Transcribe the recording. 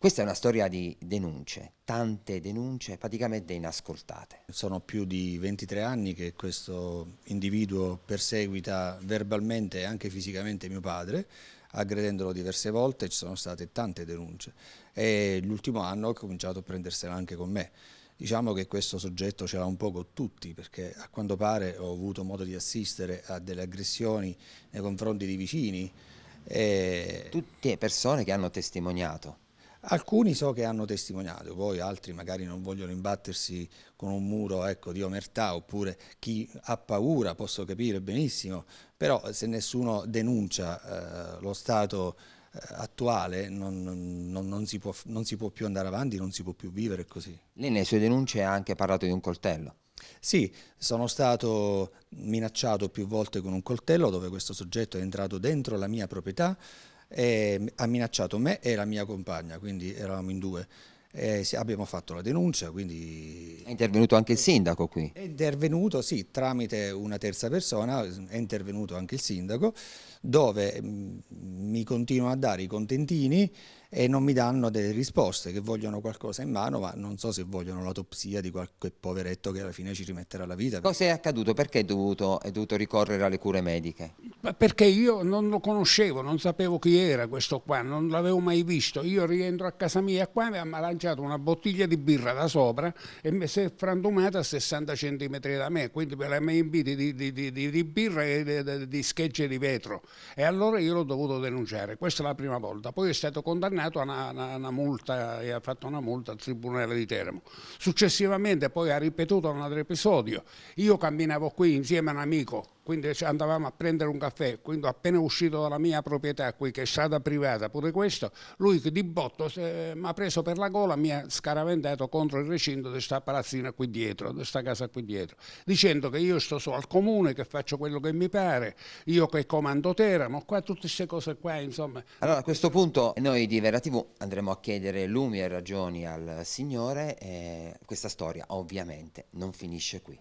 Questa è una storia di denunce, tante denunce praticamente inascoltate. Sono più di 23 anni che questo individuo perseguita verbalmente e anche fisicamente mio padre, aggredendolo diverse volte, ci sono state tante denunce e l'ultimo anno ha cominciato a prendersela anche con me. Diciamo che questo soggetto ce l'ha un po' con tutti perché a quanto pare ho avuto modo di assistere a delle aggressioni nei confronti di vicini. E... Tutte persone che hanno testimoniato Alcuni so che hanno testimoniato, poi altri magari non vogliono imbattersi con un muro ecco, di omertà oppure chi ha paura, posso capire benissimo, però se nessuno denuncia eh, lo stato eh, attuale non, non, non, si può, non, si può, più andare avanti, non si può più vivere così. Lei nelle sue denunce ha anche parlato di un coltello. Sì, sono stato minacciato più volte con un coltello dove questo soggetto è entrato dentro la mia proprietà, e ha minacciato me e la mia compagna, quindi eravamo in due. Eh, abbiamo fatto la denuncia, quindi... È intervenuto anche il sindaco qui? È intervenuto, sì, tramite una terza persona, è intervenuto anche il sindaco, dove mm, mi continuano a dare i contentini e non mi danno delle risposte, che vogliono qualcosa in mano, ma non so se vogliono l'autopsia di qualche poveretto che alla fine ci rimetterà la vita. Cosa è accaduto? Perché è dovuto, è dovuto ricorrere alle cure mediche? perché io non lo conoscevo, non sapevo chi era questo qua, non l'avevo mai visto. Io rientro a casa mia qua mi ha lanciato una bottiglia di birra da sopra e mi si è frantumata a 60 cm da me, quindi per la mi inviti di, di, di, di, birra e di, di schegge di vetro. E allora io l'ho dovuto denunciare, questa è la prima volta. Poi è stato condannato a una, una, una multa e ha fatto una multa al Tribunale di Teramo. Successivamente poi ha ripetuto un altro episodio. Io camminavo qui insieme a un amico quindi andavamo a prendere un caffè, quindi appena uscito dalla mia proprietà qui che è stata privata pure questo, lui di botto eh, mi ha preso per la gola, mi ha scaraventato contro il recinto di questa palazzina qui dietro, di questa casa qui dietro, dicendo che io sto solo al comune, che faccio quello che mi pare, io che comando Teramo, qua tutte queste cose qua insomma. Allora a questo punto noi di Vera TV andremo a chiedere lumi e ragioni al signore, e questa storia ovviamente non finisce qui.